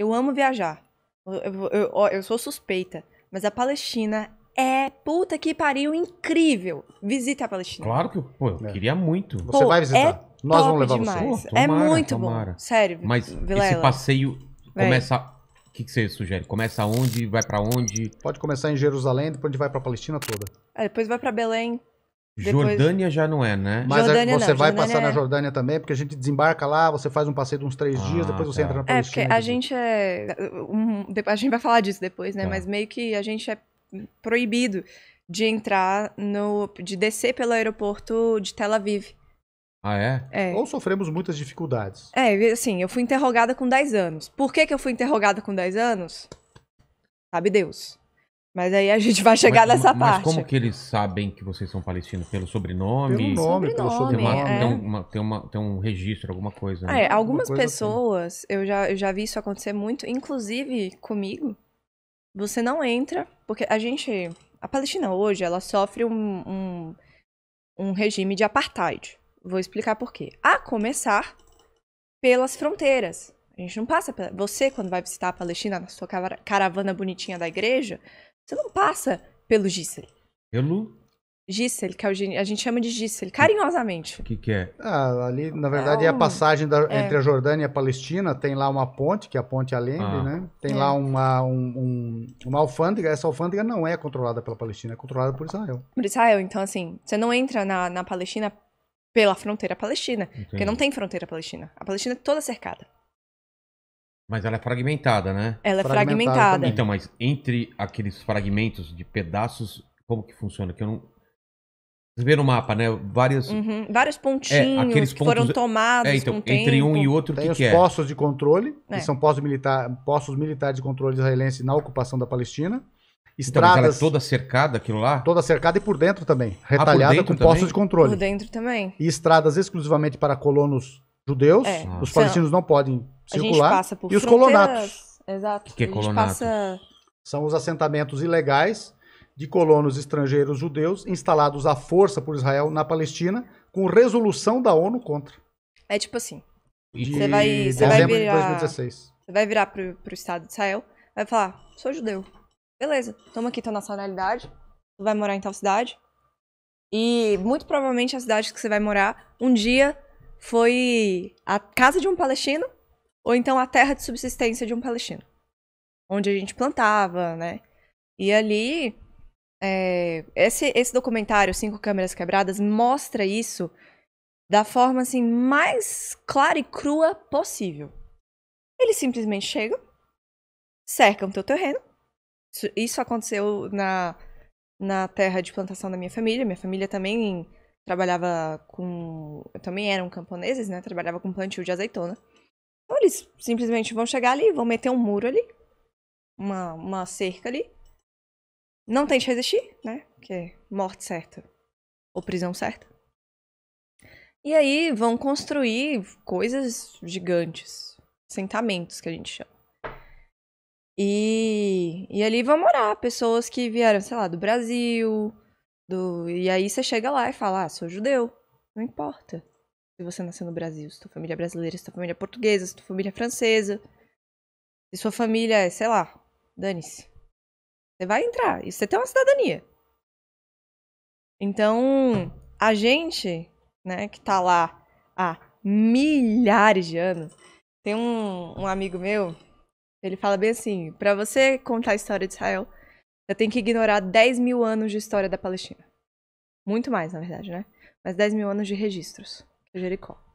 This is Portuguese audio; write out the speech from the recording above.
Eu amo viajar. Eu, eu, eu, sou suspeita. Mas a Palestina é puta que pariu incrível. Visita a Palestina. Claro que pô, eu é. queria muito. Pô, você vai visitar. É Nós vamos levar demais. você. Pô, é tomara, é muito tomara. bom. Sério. Mas Vilela. esse passeio começa o que, que, você sugere? Começa onde? Vai para onde? Pode começar em Jerusalém, depois a gente vai para Palestina toda. É, depois vai para Belém. Jordânia já não é, né? Mas Jordânia você não, vai Jordânia passar é... na Jordânia também, porque a gente desembarca lá, você faz um passeio de uns três ah, dias, depois você tá. entra na é, Palestina. É, porque a gente é. Um, a gente vai falar disso depois, né? Tá. Mas meio que a gente é proibido de entrar no. de descer pelo aeroporto de Tel Aviv. Ah, é? é? Ou sofremos muitas dificuldades. É, assim, eu fui interrogada com 10 anos. Por que, que eu fui interrogada com 10 anos? Sabe Deus. Mas aí a gente vai chegar mas, nessa mas parte. Mas como que eles sabem que vocês são palestinos? Pelo sobrenome? Pelo nome, sobrenome, pelo sobrenome. Tem, uma, é. tem, uma, tem, uma, tem, um registro, alguma coisa. Né? é, algumas coisa assim. pessoas, assim. eu, já, eu já vi isso acontecer muito, inclusive comigo. Você não entra, porque a gente. A Palestina hoje, ela sofre um, um, um regime de apartheid. Vou explicar por quê. A começar pelas fronteiras. A gente não passa pela... Você, quando vai visitar a Palestina na sua caravana bonitinha da igreja, você não passa pelo Gissel. Pelo? Gissel, que é o, a gente chama de Gissel, carinhosamente. O que, que é? Ah, ali, na verdade, é, a passagem da- é. entre a Jordânia e a Palestina. Tem lá uma ponte, que é a Ponte Alende, Ah. né? Tem É. lá uma, um- um- uma alfândega. Essa alfândega não é controlada pela Palestina, é controlada por Israel. Por Israel, então, assim, você não entra na, na Palestina pela fronteira palestina. Porque não tem fronteira palestina. A Palestina é toda cercada. Mas ela é fragmentada, né? Ela é fragmentada. fragmentada. Então, mas entre aqueles fragmentos de pedaços, como que funciona? Que eu não. vocês vê no mapa, né? Várias... Uhum. Vários é, pontinhos é, aqueles que foram tomados. É, então, entre tempo. um e outro, Tem que os que é? postos de controle, é. que são postos, militar... postos militares de controle israelense na ocupação da Palestina. Estradas. Então, ela é toda cercada, aquilo lá? Toda cercada e por dentro também. Ah, retalhada ah, dentro com também? postos de controle. Por dentro também. E estradas exclusivamente para colonos judeus, é. os palestinos não podem circular. e os colonatos. Exato. Que, que é colonato? Passa... São os assentamentos ilegais de colonos estrangeiros judeus instalados à força por Israel na Palestina, com resolução da ONU contra. É tipo assim. você vai, você vai virar, Você vai virar pro, pro Estado de Israel, vai falar, sou judeu. Beleza, toma aqui tua nacionalidade, tu vai morar em tal cidade. E muito provavelmente a cidade que você vai morar, um dia foi a casa de um palestino ou então a terra de subsistência de um palestino, onde a gente plantava, né? E ali, é, esse, esse documentário, Cinco Câmeras Quebradas, mostra isso da forma assim mais clara e crua possível. Eles simplesmente chegam, cercam teu terreno. Isso, isso aconteceu na, na terra de plantação da minha família. Minha família também trabalhava com também eram camponeses, né? Trabalhava com plantio de azeitona. Então eles simplesmente vão chegar ali, vão meter um muro ali, uma, uma cerca ali. Não tente resistir, né? Porque morte certa ou prisão certa. E aí vão construir coisas gigantes, assentamentos que a gente chama. E, e ali vão morar pessoas que vieram, sei lá, do Brasil, do, e aí você chega lá e fala, ah, sou judeu. Não importa se você nasceu no Brasil, se tua família é brasileira, se tua família é portuguesa, se tua família é francesa, se sua família é, sei lá, dane-se. Você vai entrar, e você tem uma cidadania. Então, a gente, né, que tá lá há milhares de anos, tem um, um amigo meu, ele fala bem assim: para você contar a história de Israel, você tem que ignorar 10 mil anos de história da Palestina. Muito mais, na verdade, né? Mas 10 mil anos de registros. Jericó